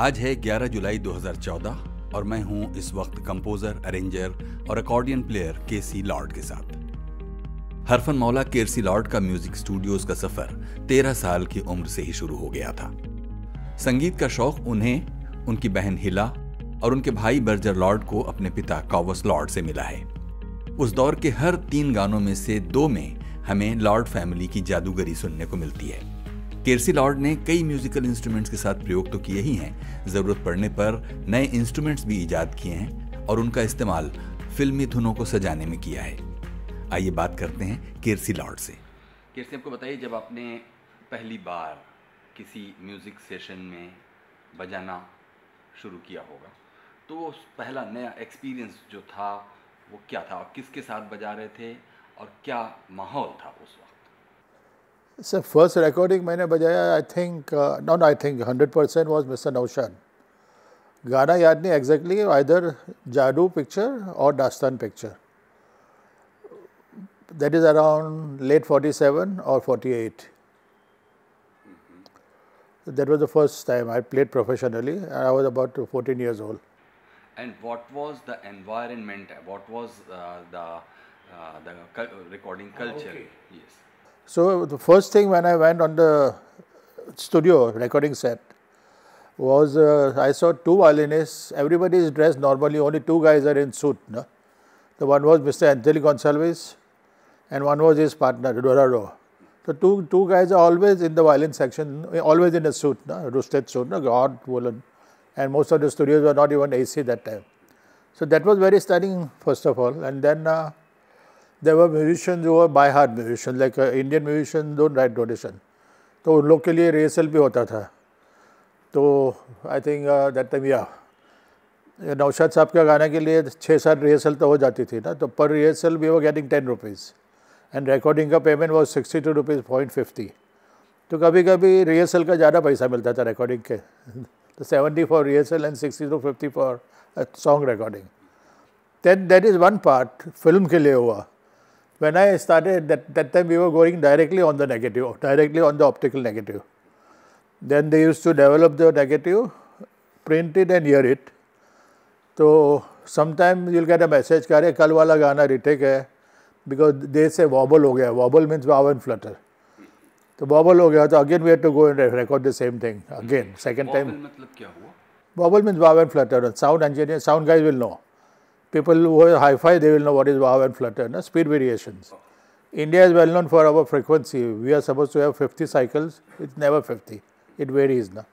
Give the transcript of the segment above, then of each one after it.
आज है 11 जुलाई 2014 और मैं हूं इस वक्त कंपोजर अरेंजर और accordion player Kersi Lord के साथ हरफन मौला केरसी लॉर्ड का म्यूजिक स्टूडियोज का सफर 13 साल की उम्र से ही शुरू हो गया था संगीत का शौक उन्हें उनकी बहन हिला और उनके भाई बर्जर लॉर्ड को अपने पिता कॉवस लॉर्ड से मिला है उस दौर के हर तीन गानों में से दो में हमें लॉर्ड फैमिली की जादूगरी सुनने को मिलती है केरसी लॉर्ड ने कई म्यूजिकल इंस्ट्रूमेंट्स के साथ प्रयोग तो किए ही हैं ज़रूरत पड़ने पर नए इंस्ट्रूमेंट्स भी ईजाद किए हैं और उनका इस्तेमाल फिल्मी धुनों को सजाने में किया है आइए बात करते हैं केरसी लॉर्ड से केरसी आपको बताइए जब आपने पहली बार किसी म्यूज़िक सेशन में बजाना शुरू किया होगा तो वो पहला नया एक्सपीरियंस जो था वो क्या था और किसके साथ बजा रहे थे और क्या माहौल था उस वक्त सर फर्स्ट रिकॉर्डिंग मैंने बजाया I think not I think hundred percent was mister Naushad गाना याद नहीं एग्जैक्टली आइदर जादू पिक्चर और Dastan picture that is around late forty seven और forty eight That was the first time I played professionally and I was about 14 years old. And what was the environment, what was uh, the, uh, the recording culture? Oh, okay. Yes. So the first thing when I went on the studio recording set was uh, I saw two violinists. Everybody is dressed normally. Only two guys are in suit. No? The one was Mr. Anthony Gonsalves, and one was his partner Dorado. The two two guys are always in the violin section, always in a suit, no? roosted suit, no? God woolen, and most of the studios were not even AC that time. So that was very stunning, first of all, and then. Uh, there were musicians who were by heart musicians like Indian uh, musician don't write notation तो उन लोग के लिए rehearsal भी होता था तो I think that time या नौशाद साहब के गाने के लिए छः सात रिहर्सल तो हो जाती थी ना तो पर रिहर्सल भी वो getting ten rupees and recording का पेमेंट वो sixty two rupees point fifty तो कभी कभी रिहर्सल का ज़्यादा पैसा मिलता था रिकॉर्डिंग के तो seventy for rehearsal and sixty two fifty for song recording then that is one part film के लिए हुआ When I started, that, that time we were going directly on the negative, directly on the optical negative. Then they used to develop the negative, print it and hear it. So sometimes you'll get a message, "Kare kal wala gana retake hai," because they say wobble ho gaya. Wobble means bow and flutter. So तो बॉबल हो गया तो again we have to go and record the same thing again second time wobble means wow and flutter sound engineer, sound guys will know. people who are high five they will know what is wow and flutter, no? speed variations. India is well known for our frequency. We are supposed to have 50 cycles. It's never 50. It varies now.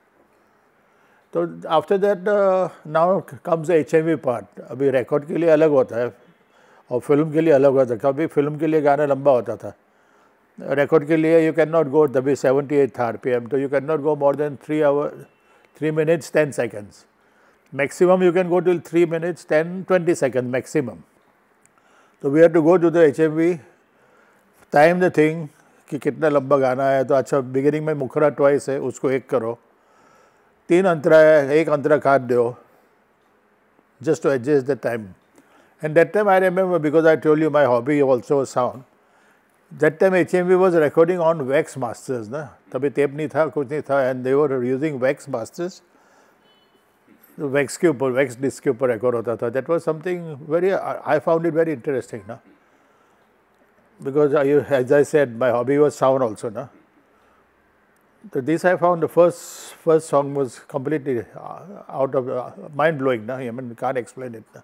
so after that uh, now comes the hmv part abhi record ke liye alag hota hai aur film ke liye alag hota कभी film के लिए गाना लंबा होता था record के लिए you can not go दबी seventy eight R P M तो you can not go more than three hour maximum you can go till 3 minutes 10 20 seconds maximum. तो we have to go to the H M V time the thing कि कितना लंबा गाना है तो अच्छा beginning में मुखरा ट्वाइस है उसको एक करो तीन अंतरा है एक अंतरा काट दो just to adjust the time and that time I remember because I told you my hobby also sound that time H M V was recording on wax masters ना तभी टेप नहीं था कुछ नहीं था and they they were using wax masters wax or wax disk cube पर that was something very I found it very interesting now because I, as I said my hobby was sound also now so this I found the first first song was completely uh, out of uh, mind blowing na I mean can't explain it na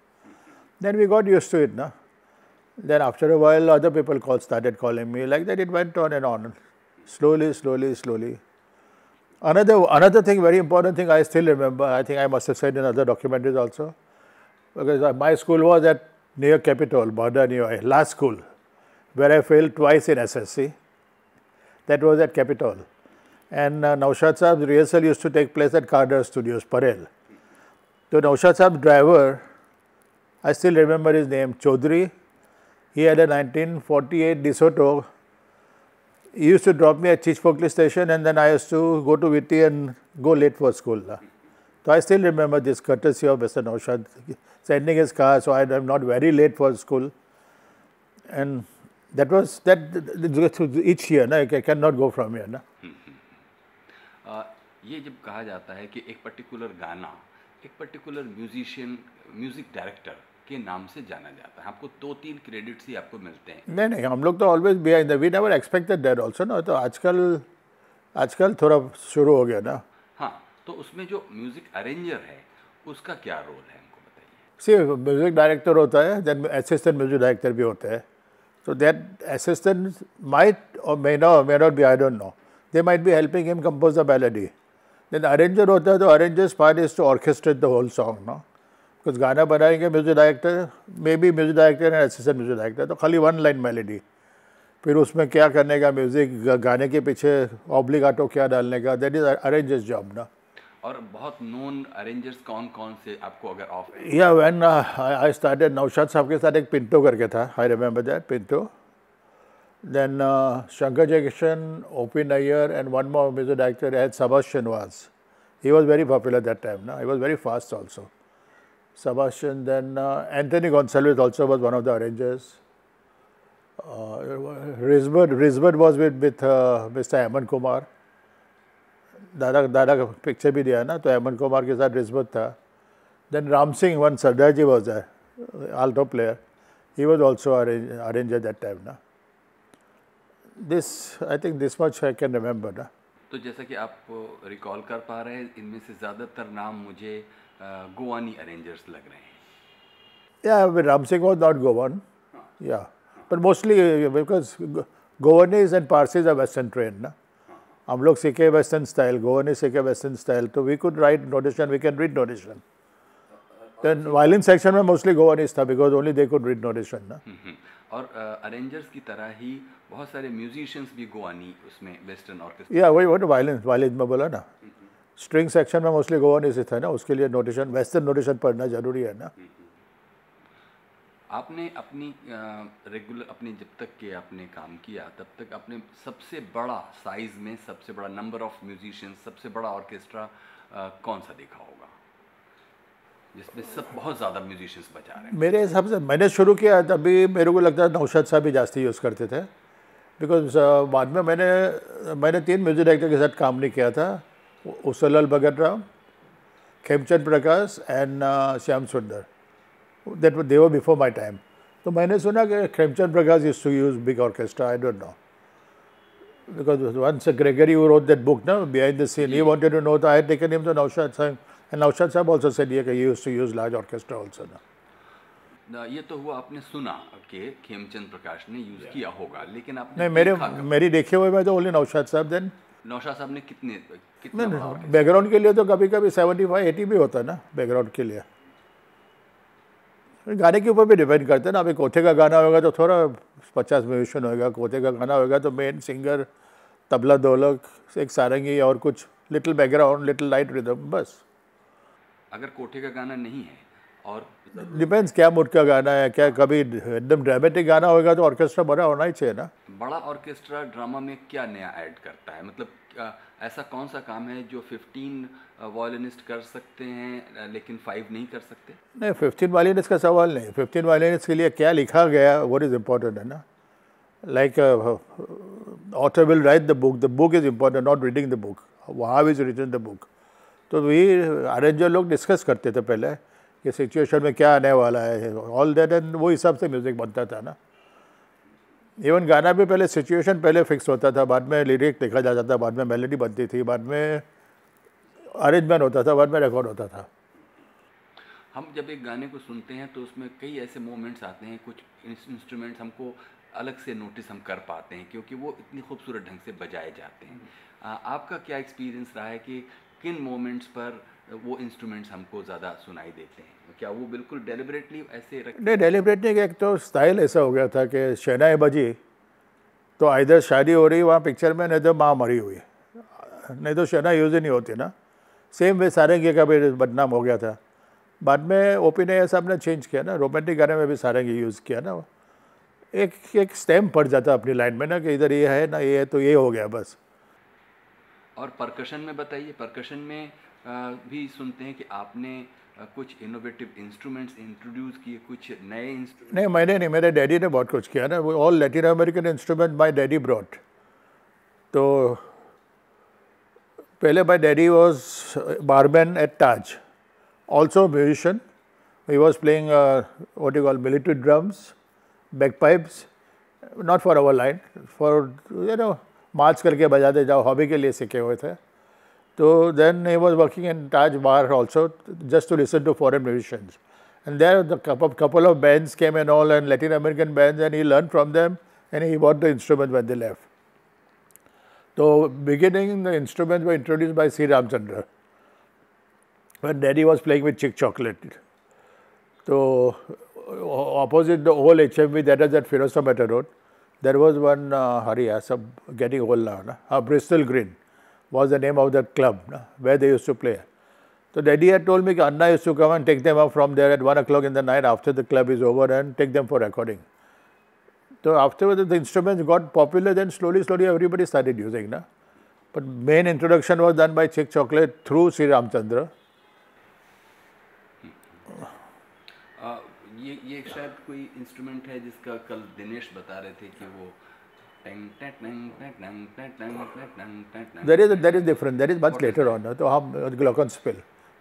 then we got used to it na then after a while other people called started calling me like that it went on and on slowly slowly slowly Another, another thing, very important thing I still remember, I think I must have said in other documentaries also, because uh, my school was at near Capitol, modern UI, last school, where I failed twice in SSC. That was at Capitol. And uh, Naushad Saab's rehearsal used to take place at Carter Studios, Parel. So Naushad Saab's driver, I still remember his name, Chaudhary. He had a 1948 DeSoto he used to drop me at Chichpokli station and then I used to go to Viti and go late for school. So I still remember this courtesy of Mr. Naushad sending his car so I am not very late for school. And that was that each year, na, I cannot go from here. Na. Hmm, hmm, hmm. Uh, ये जब कहा जाता है कि एक particular गाना एक particular musician music director के नाम से जाना जाता है आपको दो तीन क्रेडिट्स ही आपको मिलते हैं नहीं नहीं हम लोग तो always be I we never expected that also ना तो आजकल आजकल थोड़ा शुरू हो गया ना हाँ तो उसमें जो म्यूजिक अरेंजर है उसका क्या रोल है हमको बताइए सी म्यूजिक डायरेक्टर होता है देन असिस्टेंट म्यूजिक डायरेक्टर भी होते हैं सो दैट असिस्टेंट माइट और may no may not be I don't know they might be helping him compose the melody then arranger होता है तो arranger's part is to orchestrate the whole song ना પસ ગાના બનાયગે music director maybe music director એસએસએમ music director તો ખાલી વન લાઇન મેલોડી ફિર ઉસમે ક્યા કરનેગા મ્યુઝિક ગાને કે પીછે ઓબ્લિગાટો ક્યા ડાલનેગા ધેટ ઇઝ અરેન્જર ズ જોબ ના ઓર બહોત નોન અરેન્જર્સ કોન કોન સે આપકો અગર ઓફર યા when I started Naushad Saab કે સાથ એક પિન્ટો કરકે થા I remember the Pinto then Shankar Jaikishan OP Nayyar and one more music director Sebastian he was very popular that time ના he was very fast also Sebastian, then uh, Anthony Gonsalves also was one of the arrangers. Uh, Rizbert was with, with uh, Mr. Aman Kumar दादा दादा का picture भी दिया ना तो अमन कुमार के साथ रिस्बत था then Ram Singh one Sardar ji was alto player he was also arrange that time ना this I think this much I can remember ना तो जैसा कि आप रिकॉल कर पा रहे हैं इनमें से ज़्यादातर नाम मुझे Goani arrangers lag rahe hain. Yeah, Ramsey was not Goan. No. Yeah, but mostly because Goanese and Parsis are western trend ना हम लोग सीखे वेस्टर्न स्टाइल गोवन ने सीखे वेस्टर्न स्टाइल तो we could write notation we can read notation then violin section में mostly Goanese था because only they could read notation ना और अरेंजर्स की तरह ही बहुत सारे म्यूजिशियंस भी गोवानी उसमें वेस्टर्न ऑर्केस्ट्रा या वही वो वायलिन वायलिन में बोला ना हम्म। स्ट्रिंग सेक्शन में मोस्टली गोवा निश्चित है ना उसके लिए नोटेशन वेस्टर्न नोटेशन पढ़ना ज़रूरी है ना आपने अपनी रेगुलर अपने जब तक के आपने काम किया तब तक आपने सबसे बड़ा साइज में सबसे बड़ा नंबर ऑफ म्यूजिशियंस सबसे बड़ा ऑर्केस्ट्रा कौन सा देखा होगा जिसमें सब बहुत ज़्यादा म्यूजिशियंस बजा रहे हैं मेरे हिसाब से मैंने शुरू किया तभी मेरे को लगता है नौशाद साहब भी जास्ती यूज़ करते थे बिकॉज बाद में मैंने मैंने तीन म्यूज़िक डायरेक्टर के साथ काम नहीं किया था Osalal Bhagatram, Khemchand Prakash and uh, Shyam Sundar. That were, they were before my time. So I heard that Khemchand Prakash used to use big orchestra, I don't know. Because once Gregory who wrote that book na, behind the scene, he wanted to know that I had taken him to Naushad Sahib. And Naushad Sahib also said yeah, he used to use large orchestra also now. ये तो हुआ आपने सुना कि खेमचंद प्रकाश ने use किया होगा लेकिन आपने नहीं मेरे मेरी देखे हुए मैं तो ओनली नौशाद साहब देन नौशाद साहब ने कितने बैकग्राउंड के लिए तो कभी कभी सेवेंटी फाइव एटी भी होता है ना बैकग्राउंड के लिए गाने के ऊपर भी डिपेंड करते हैं ना अभी कोथे का गाना होगा तो थोड़ा पचास म्यूजिशन होगा कोथे का गाना होगा तो मेन सिंगर तबला दोलक एक सारंगी और कुछ little background little light rhythm बस अगर कोठे का गाना नहीं है और डिपेंड्स क्या मूड का गाना है क्या कभी एकदम ड्रामेटिक गाना होगा तो ऑर्केस्ट्रा बड़ा होना ही चाहिए ना बड़ा ऑर्केस्ट्रा ड्रामा में क्या नया ऐड करता है मतलब ऐसा कौन सा काम है जो 15 वायलिनिस्ट कर सकते हैं लेकिन फाइव नहीं कर सकते नहीं 15 वायलिनिस्ट का सवाल नहीं 15 वायलिनिस्ट के लिए क्या लिखा गया वॉट इज़ इम्पोर्टेंट है ना like author will write the book the book is important not reading the book how is written the book तो वही अरेंजर लोग डिस्कस करते थे पहले कि सिचुएशन में क्या आने वाला है ऑल दैट एंड वो हिसाब से म्यूज़िक बनता था ना इवन गाना भी पहले सिचुएशन पहले फिक्स होता था बाद में लिरिक देखा जाता था बाद में मेलोडी बनती थी बाद में अरेंजमेंट होता था बाद में रिकॉर्ड होता था हम जब एक गाने को सुनते हैं तो उसमें कई ऐसे मोमेंट्स आते हैं कुछ इंस्ट्रूमेंट्स हमको अलग से नोटिस हम कर पाते हैं क्योंकि वो इतनी खूबसूरत ढंग से बजाए जाते हैं हम्म। आपका क्या एक्सपीरियंस रहा है कि किन मोमेंट्स पर वो इंस्ट्रूमेंट्स हमको ज़्यादा सुनाई देते हैं तो क्या वो बिल्कुल डेलिबरेटली ऐसे रख नहीं डेलिबरेटली एक तो स्टाइल ऐसा हो गया था कि शहनाई बजी तो इधर शादी हो रही वहाँ पिक्चर में नहीं तो माँ मरी हुई नहीं तो शहना यूज़ ही नहीं होती ना सेम वे सारंगी का भी बदनाम हो गया था बाद में ओपी ने साहब ने चेंज किया ना रोमांटिक गाने में भी सारंगी यूज़ किया ना एक एक स्टेम पड़ जाता अपनी लाइन में ना कि इधर ये है ना ये है तो ये हो गया बस और प्रकर्शन में बताइए प्रकर्शन में भी सुनते हैं कि आपने कुछ इनोवेटिव इंस्ट्रूमेंट्स इंट्रोड्यूस किए कुछ नए इंस्ट्रूमेंट नहीं मैंने नहीं मेरे डैडी ने बहुत कुछ किया ना वो all Latin American instrument my daddy brought तो पहले my daddy was barman at Taj also musician he was playing what you call military drums bagpipes not for our line for you know march करके बजाते जाओ hobby के लिए सीखे हुए थे So then he was working in Taj Bar also just to listen to foreign musicians. And there the couple of bands came and all and Latin American bands and he learned from them and he bought the instrument when they left. So beginning the instruments were introduced by C. Ramchandra. When daddy was playing with Chick Chocolate. So opposite the old HMV that is at Firozamata Road, there was one uh, Hari, getting old now, na? Uh, Bristol Green was the name of that club no? where they used to play. So daddy had told me Anna used to come and take them up from there at 1 o'clock in the night after the club is over and take them for recording. So afterwards the instruments got popular then slowly slowly everybody started using. No? But main introduction was done by Chick Chocolate through Sri Ramchandra. ये ये शायद कोई instrument है जिसका कल दिनेश बता रहे थे कि वो There is there is different. There is much what later on. तो हम glaucon spill.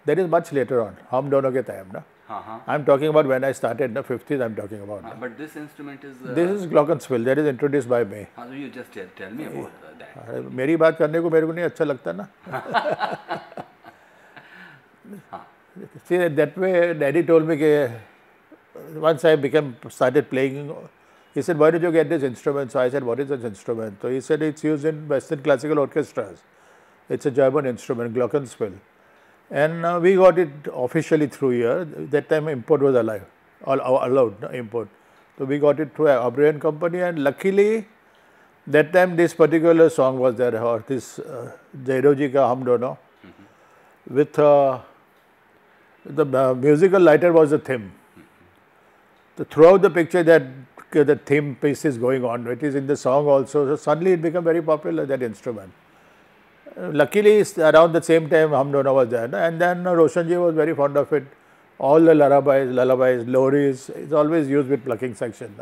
There is much later on. हम दोनों के time ना. Uh -huh. I'm talking about when I started, the 50s I'm talking about. Uh, but this instrument is... Uh, this is glockenspiel, that is introduced by me. how do you just tell, tell me about uh, that. अरे मेरी बात करने को मेरे को नहीं अच्छा लगता ना See, that way daddy told me कि once I became started playing He said, where did you get this instrument? So I said, what is this instrument? So he said, it's used in Western classical orchestras. It's a German instrument, Glockenspiel. And uh, we got it officially through here. That time import was alive, all, all allowed, no, import. So we got it through a and Company and luckily that time this particular song was there, or this uh, Jairoji ka dono, mm-hmm. with uh, the uh, musical lighter was the theme. Mm-hmm. So throughout the picture that uh, the theme piece is going on. It is in the song also. So suddenly it became very popular, that instrument. Uh, luckily, around the same time, Hamdona was there. And then uh, Roshanji was very fond of it. All the lullabies, lullabies, loris, it's always used with plucking section.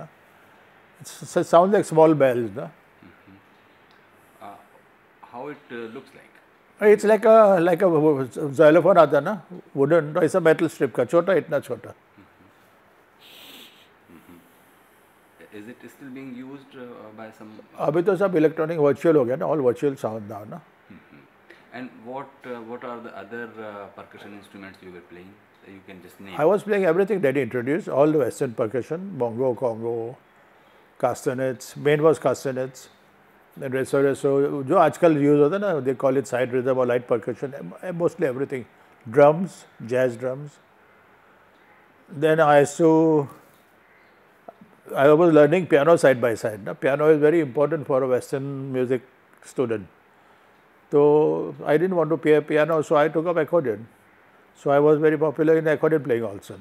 It sounds like small bells. Mm-hmm. how it uh, looks like? It's like a like a xylophone आता ना wooden तो ऐसा metal strip का छोटा इतना छोटा is it still being used uh, by some अभी तो सब इलेक्ट्रॉनिक वर्चुअल हो गया ना ऑल वर्चुअल साउंड नाउ ना and what uh, what are the other uh, percussion instruments you were playing you can just name I was playing everything that he introduced all the western percussion bongo congo castanets main was castanets then reso reso जो आजकल use होता है ना they call it side rhythm और light percussion mostly everything drums jazz drums then I used I was learning piano side by side. Now, piano is very important for a Western music student. So I didn't want to play piano, so I took up accordion. So I was very popular in accordion playing also.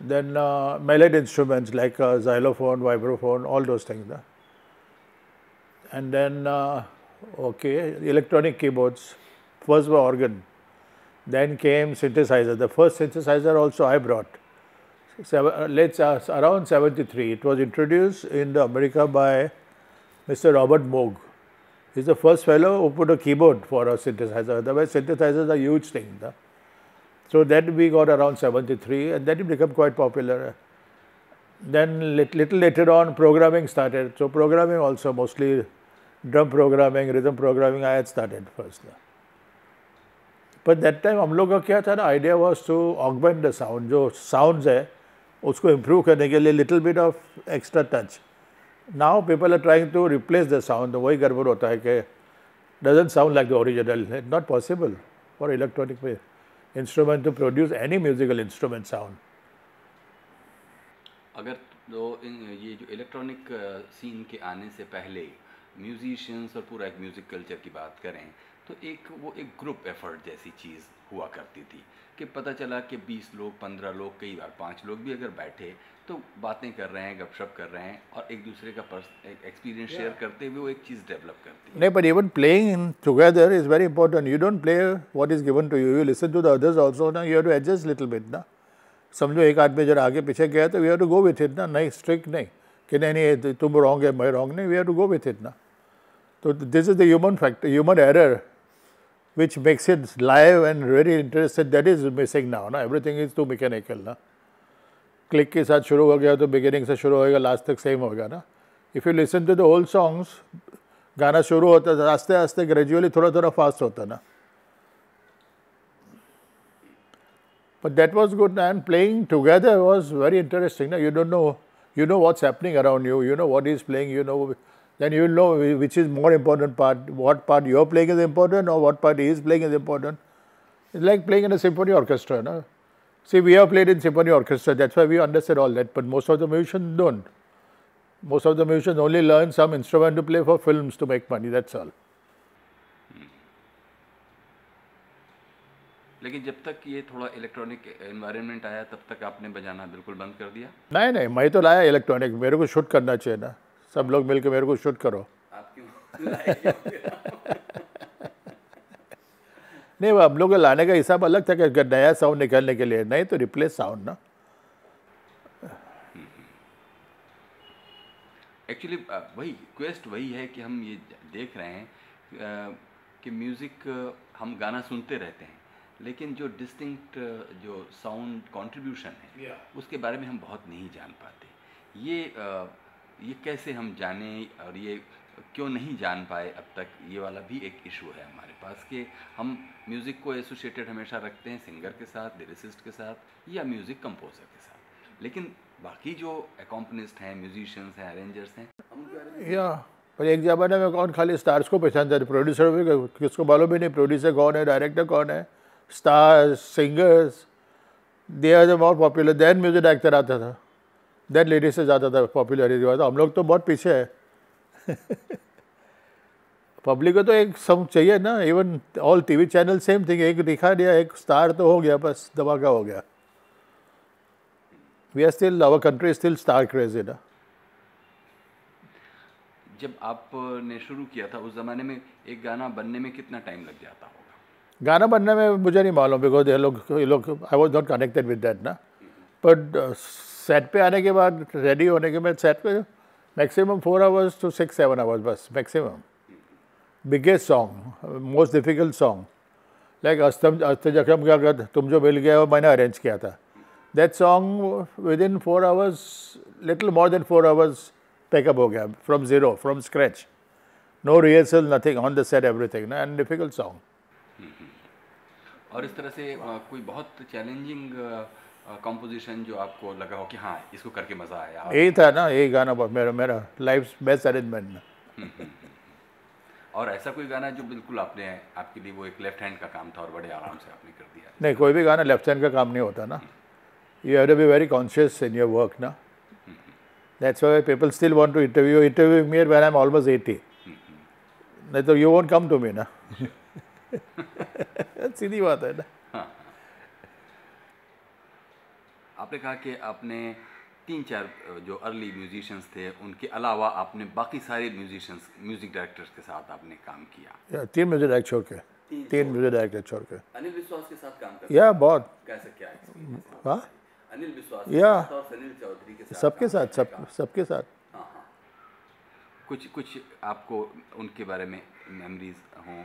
Then uh, instruments like uh, xylophone, vibraphone, all those things. And then, uh, okay, electronic keyboards. First were organ. Then came synthesizer. The first synthesizer also I brought seven, uh, let's around 73. It was introduced in America by Mr. Robert Moog. He's the first fellow who put a keyboard for a synthesizer. Otherwise, synthesizers are a huge thing. No? So that we got around 73 and that it became quite popular. Then little later on, programming started. So programming also mostly drum programming, rhythm programming I had started first. No? that time, time हम लोग का क्या था ना idea was to उसको improve करने के लिए little bit of extra touch now people are trying to replace the sound वही गड़बड़ होता है कि doesn't sound like the original it not possible for electronic instrument to produce any musical instrument sound अगर तो ये जो इलेक्ट्रॉनिक सीन के आने से पहले म्यूजिशियंस और पूरा एक म्यूज़िक कल्चर की बात करें तो एक वो एक ग्रुप एफर्ट जैसी चीज़ हुआ करती थी कि पता चला कि 20 लोग 15 लोग कई बार पाँच लोग भी अगर बैठे तो बातें कर रहे हैं गपशप कर रहे हैं और एक दूसरे का एक्सपीरियंस शेयर yeah. करते हुए वो एक चीज़ डेवलप करती है नहीं but even playing together is very important you don't play what is given to you you listen to the others also ना you have to adjust little bit ना समझो एक आदमी जरा आगे पीछे गया तो we have to go with it ना नहीं स्ट्रिक्ट नहीं कि नहीं नहीं तुम रॉन्ग है मैं रॉन्ग नहीं we have to go with it ना तो this is the human factor human error which makes it live and very interested that is missing now na everything is too mechanical na click के साथ शुरू हो गया तो beginning से शुरू होएगा last तक same होगा ना if you listen to the old songs गाना शुरू होता है आस्ते आस्ते gradually थोड़ा थोड़ा fast होता ना But that was good and playing together was very interesting. Now you don't know, you know what's happening around you, you know what he's playing, you know then you will know which is more important part, what part you are playing is important or what part he is playing is important. It's like playing in a symphony orchestra. No? See, we have played in symphony orchestra, that's why we understand all that, but most of the musicians don't. Most of the musicians only learn some instrument to play for films to make money, that's all. Hmm. लेकिन जब तक ये थोड़ा electronic environment आया तब तक आपने बजाना बिल्कुल बंद कर दिया नहीं नहीं मैं तो लाया इलेक्ट्रॉनिक मेरे को शूट करना चाहिए ना सब लोग मिलकर मेरे को शूट करो नहीं वो हम लोग लाने का हिसाब अलग था कि अगर नया साउंड निकालने के लिए नहीं तो रिप्लेस साउंड ना एक्चुअली वही क्वेस्ट वही है कि हम ये देख रहे हैं कि म्यूज़िक हम गाना सुनते रहते हैं लेकिन जो डिस्टिंक्ट जो साउंड कंट्रीब्यूशन है yeah. उसके बारे में हम बहुत नहीं जान पाते ये ये कैसे हम जाने और ये क्यों नहीं जान पाए अब तक ये वाला भी एक इशू है हमारे पास कि हम म्यूज़िक को एसोसिएटेड हमेशा रखते हैं सिंगर के साथ लिरिसिस्ट के साथ या म्यूज़िक कंपोजर के साथ लेकिन बाकी जो अकॉम्पनिस्ट हैं म्यूजिशियंस हैं अरेंजर्स हैं या पर एक ज़माने में कौन खाली स्टार्स को पहचानता था प्रोड्यूसर भी किसको मालूम भी नहीं प्रोड्यूसर कौन है डायरेक्टर कौन है stars singers they are the more popular than music director आता था देन लेडीज से ज़्यादा था पॉपुलरिटी हुआ था हम लोग तो बहुत पीछे है पब्लिक को तो एक सब चाहिए ना even all TV channel same thing एक दिखा दिया एक स्टार तो हो गया बस धमाका हो गया we are still our country still star craze है ना जब आपने शुरू किया था उस ज़माने में एक गाना बनने में कितना टाइम लग जाता होगा गाना बनने में मुझे नहीं मालूम बिकॉज ये लोग ये लोग I was not connected with that ना बट सेट पे आने के बाद रेडी होने के बाद सेट पे maximum four hours to six seven hours बस maximum biggest song most difficult song like अस्तम अस्त जख्म क्या कर तुम जो मिल गया वो मैंने अरेंज किया था that song within four hours little more than four hours pack up हो गया from zero from scratch no rehearsal nothing on the set everything and difficult song और इस तरह से कोई बहुत चैलेंजिंग कंपोजिशन जो आपको लगा हो कि हाँ इसको करके मज़ा आया यही था ना यही गाना मेरा मेरा लाइफ बेस्ट अरेंजमेंट और ऐसा कोई गाना जो बिल्कुल आपने आपके लिए वो एक लेफ्ट हैंड का काम था और बड़े आराम से आपने कर दिया नहीं कोई भी गाना लेफ्ट हैंड का काम नहीं होता ना you have to be very conscious in your work ना that's why people still want to interview interview me when I am almost eighty नहीं तो you won't come to me ना सीधी बात है ना आपने कहा कि आपने तीन चार जो अर्ली म्यूजिशंस थे उनके अलावा आपने बाकी सारे म्यूजिशंस म्यूजिक डायरेक्टर्स के साथ आपने काम किया तीन म्यूजिक डायरेक्टर छोड़ के तीन म्यूजिक डायरेक्टर छोड़ के अनिल विश्वास के साथ काम कर या बहुत कैसे क्या हाँ अनिल विश्वास या अनिल चौधरी के साथ सबके साथ सब सबके साथ हाँ, हाँ। कुछ कुछ आपको उनके बारे में मेमोरीज हों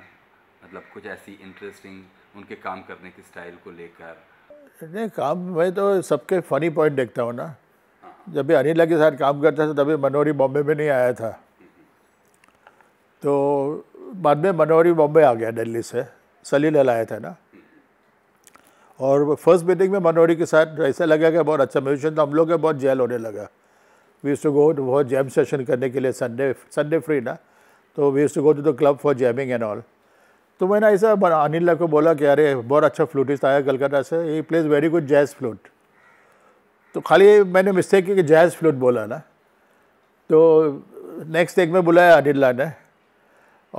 मतलब कुछ ऐसी इंटरेस्टिंग उनके काम करने के स्टाइल को लेकर नहीं काम मैं तो सबके फनी पॉइंट देखता हूँ ना जब भी अनिला के साथ काम करता था तभी मनोहरी बॉम्बे में नहीं आया था तो बाद में मनोहरी बॉम्बे आ गया दिल्ली से सलील हल आया था ना और फर्स्ट मीटिंग में मनोहरी के साथ ऐसा लगा कि बहुत अच्छा म्यूजिशियन था हम लोग के बहुत जेल होने लगा वी टू गो बहुत जैम सेशन करने के लिए संडे संडे फ्री ना तो we to go to the club for jamming and all तो मैंने ऐसा अनिल को बोला कि अरे बहुत अच्छा फ्लूटिस्ट आया कलकत्ता से he plays very good jazz flute तो खाली मैंने मिस्टेक किया कि जैज़ फ्लूट बोला ना तो नेक्स्ट एक में बुलाया अनिल्ला ने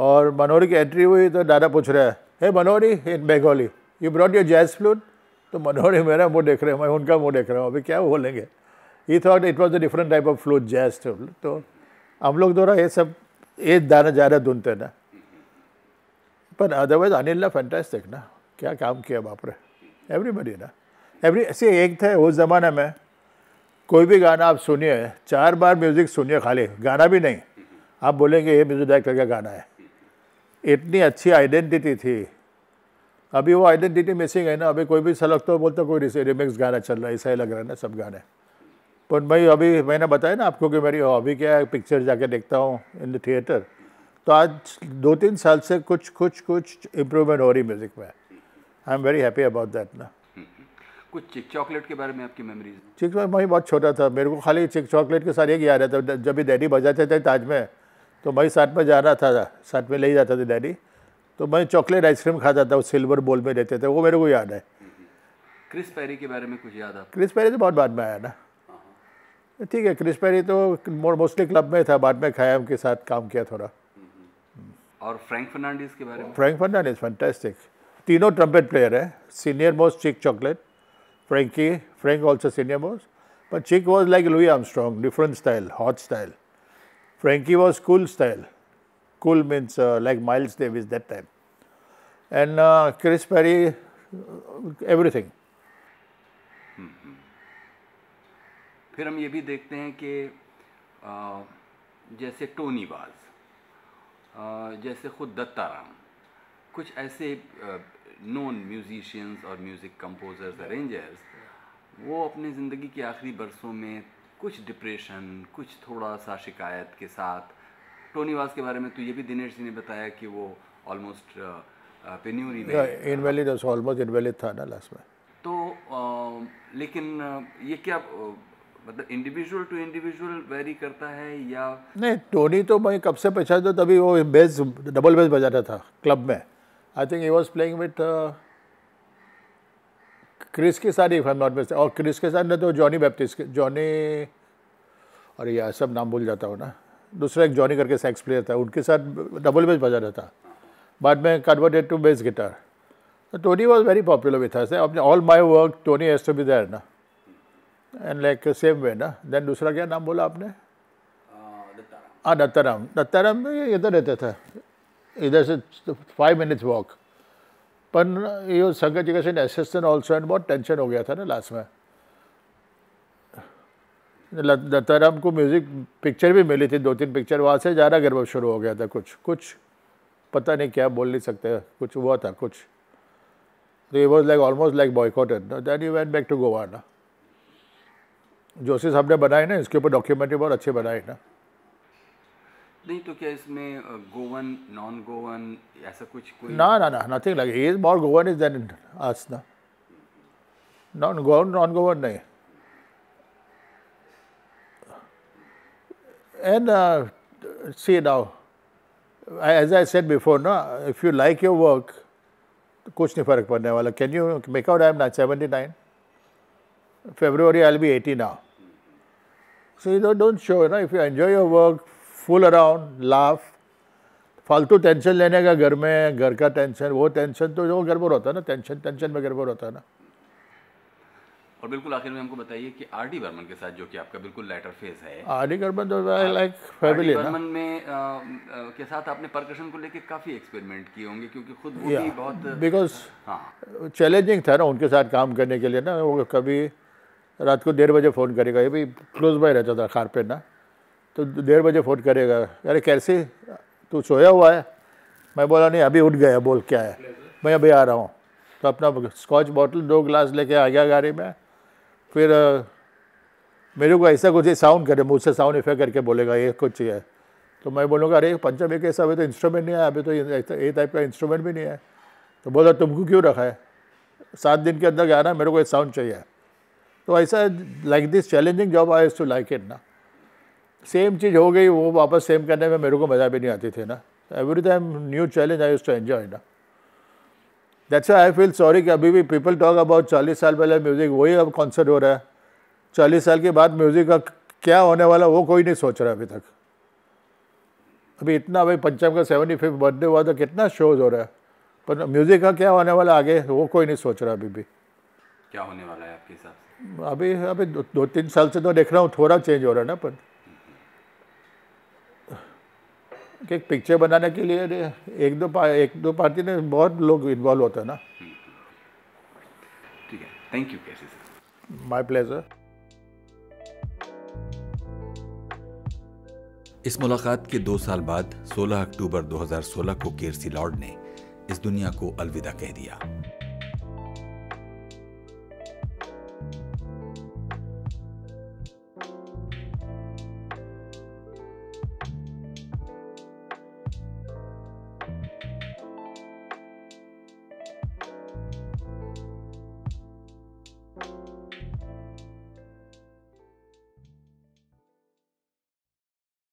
और मनोहरी की एंट्री हुई तो दादा पूछ रहे हैं hey Manohari in Bengali you brought your jazz flute तो मनोहरी मेरा मुँह देख रहे हैं मैं उनका मुँह देख रहा हूँ अभी क्या बोलेंगे ये thought it was a different type of flute jazz तो हम लोग द्वारा तो ये सब ये दाना ज़्यादा धुनते ना पर अदरवाइज़ अनिल फैंटास्टिक ना क्या काम किया बाप रे एवरीबडी ना एवरी ऐसे एक थे उस ज़माने में कोई भी गाना आप सुनिए चार बार म्यूज़िक सुनिए खाली गाना भी नहीं आप बोलेंगे ये म्यूज़िक डायरेक्टर का गाना है इतनी अच्छी आइडेंटिटी थी अभी वो आइडेंटिटी मिसिंग है ना अभी कोई भी सलग तो बोलता कोई रिमिक्स गाना चल रहा है ऐसा ही लग रहा है ना सब गाने पर मैं अभी मैंने बताया ना आपको कि मेरी हॉबी क्या है पिक्चर जाके देखता हूँ इन द थिएटर तो आज दो तीन साल से कुछ कुछ कुछ इम्प्रूवमेंट हो रही म्यूज़िक में I am very happy about that ना कुछ चिक चॉकलेट के बारे में आपकी मेमोरीज चिक चॉकलेट मैं बहुत छोटा था मेरे को खाली चिक चॉकलेट के साथ ये याद रहता था जब भी डैडी बजाते थे ताज में तो मैं साथ में जा रहा था साथ में ले ही जाता था डैडी तो मैं चॉकलेट आइसक्रीम खाता था वो सिल्वर बोल में देते थे वो मेरे को याद है क्रिस पैरी के बारे में कुछ याद है क्रिस पैरी तो बहुत बाद में आया ना हाँ। ठीक है क्रिस पैरी तो मोस्टली क्लब में था बाद में खाया के साथ काम किया थोड़ा और फ्रैंक फर्नांडिस के बारे में फ्रैंक फर्नांडिस फैंटेस्टिक तीनों ट्रम्पेट प्लेयर है senior most Chic Chocolate Frankie Frank also senior most but Chic was like Louis Armstrong different style hot style Frankie was cool style cool means like Miles Davis that time and Chris Chris Perry, uh, फिर हम ये भी देखते हैं कि uh, जैसे Tony बाज जैसे खुद दत्ताराम कुछ ऐसे नॉन म्यूजिशियंस और म्यूज़िक कंपोजर्स अरेंजर्स वो अपनी ज़िंदगी के आखिरी बरसों में कुछ डिप्रेशन कुछ थोड़ा सा शिकायत के साथ टोनी वास के बारे में तो ये भी दिनेश जी ने बताया कि वो ऑलमोस्ट पेन्यूरी में इनवैलिड ऑलमोस्ट इनवैलिड था ना लास्ट में तो आ, लेकिन ये क्या मतलब इंडिविजुअल टू इंडिविजुअल वेरी करता है या नहीं टोनी तो मैं कब से पहचान था तो तभी वो बेस डबल बेस बजाता था क्लब में I think he was playing with Chris के साथ इफ आई नॉट बेस्ट और क्रिस के साथ ना तो जॉनी बैप्टिस्ट जॉनी अरे यार सब नाम भूल जाता हूँ ना दूसरा एक जॉनी करके सेक्स प्लेयर था उनके साथ डबल बेस बजा रहा था बाद में converted to bass guitar Tony was very popular with अपने all my work Tony has to be there ना एंड लाइक सेम वे ना देन दूसरा क्या नाम बोला आपने हाँ दत्ताराम दत्ताराम इधर रहते थे इधर से फाइव मिनट्स वॉक पर ये संगत जगह से असिस्टेंट ऑल्सो एंड बहुत टेंशन हो गया था ना लास्ट में दत्ताराम को म्यूज़िक पिक्चर भी मिली थी दो तीन पिक्चर वहाँ से ज़्यादा गरबा शुरू हो गया था कुछ कुछ पता नहीं क्या बोल नहीं सकते कुछ हुआ था कुछ तो ये was like almost like boycotted then you went back to Goa ना जोशी साहब ने बनाए ना इसके ऊपर डॉक्यूमेंट्री बहुत अच्छे बनाए ना नहीं तो क्या इसमें गोवन नॉन गोवन ऐसा कुछ कोई ना ना ना nothing like he is more Goan is than us ना नॉन गोवन नॉन गोवन नहीं and see now as I said before ना if you like your work कुछ नहीं फर्क पड़ने वाला can you make out I am nine seventy nine February I'll be 80 now. So you don't don't show, you know, if you enjoy your work, fool around, laugh. फालतू tension लेने का घर में घर का टेंशन वो टेंशन तो वो गड़बड़ होता है ना टेंशन टेंशन में गड़बड़ होता है ना और बिल्कुल आखिर में हमको बताइए कि आर डी बर्मन के साथ जो कि आपका बिल्कुल लेटर फेज है आर डी बर्मन तो लाइक फैमिली बर्मन में आ, आ, के साथ आपने परकशन को लेके काफ़ी एक्सपेरिमेंट किए होंगे क्योंकि खुद वो भी बहुत बिकॉज चैलेंजिंग हाँ। था ना उनके साथ काम करने के लिए ना वो कभी रात को डेढ़ बजे फ़ोन करेगा ये भी क्लोज बाय रहता था कारपेट ना तो डेढ़ बजे फ़ोन करेगा अरे कैसे तू सोया हुआ है मैं बोला नहीं अभी उठ गया बोल क्या है मैं अभी आ रहा हूँ तो अपना स्कॉच बॉटल दो ग्लास लेके आ गया गाड़ी में फिर मेरे को ऐसा कुछ साउंड करे मुझसे साउंड इफेक्ट करके बोलेगा ये कुछ है तो मैं बोलूँगा अरे पंचम एक ऐसा अभी तो इंस्ट्रूमेंट नहीं है अभी तो ये टाइप का इंस्ट्रूमेंट भी नहीं है तो बोला तुमको क्यों रखा है सात दिन के अंदर गाना मेरे को ये साउंड चाहिए तो ऐसा like this challenging job I too like it ना सेम चीज़ हो गई वो वापस सेम करने में मेरे को मज़ा भी नहीं आती थी ना every time new challenge I too enjoy ना दैट्स आई फील सॉरी कि अभी भी पीपल टॉक अबाउट चालीस साल पहले म्यूज़िक वही अब कॉन्सर्ट हो रहा है चालीस साल के बाद म्यूज़िक का क्या होने वाला वो कोई नहीं सोच रहा अभी तक अभी इतना भाई पंचम का सेवेंटी फिफ्थ बर्थडे हुआ तो कितना शोज हो रहा है पर म्यूज़िक का क्या होने वाला आगे वो कोई नहीं सोच रहा अभी भी क्या होने वाला है आपके हिसाब अभी अभी दो, दो तीन साल से तो देख रहा हूँ थोड़ा चेंज हो रहा है ना पर कि एक पिक्चर बनाने के लिए एक दो पा, एक दो पार्टी में बहुत लोग इन्वॉल्व होते हैं ना ठीक है थैंक यू कैसे सर माय प्लेजर इस मुलाकात के दो साल बाद 16 अक्टूबर 2016 को केरसी लॉर्ड ने इस दुनिया को अलविदा कह दिया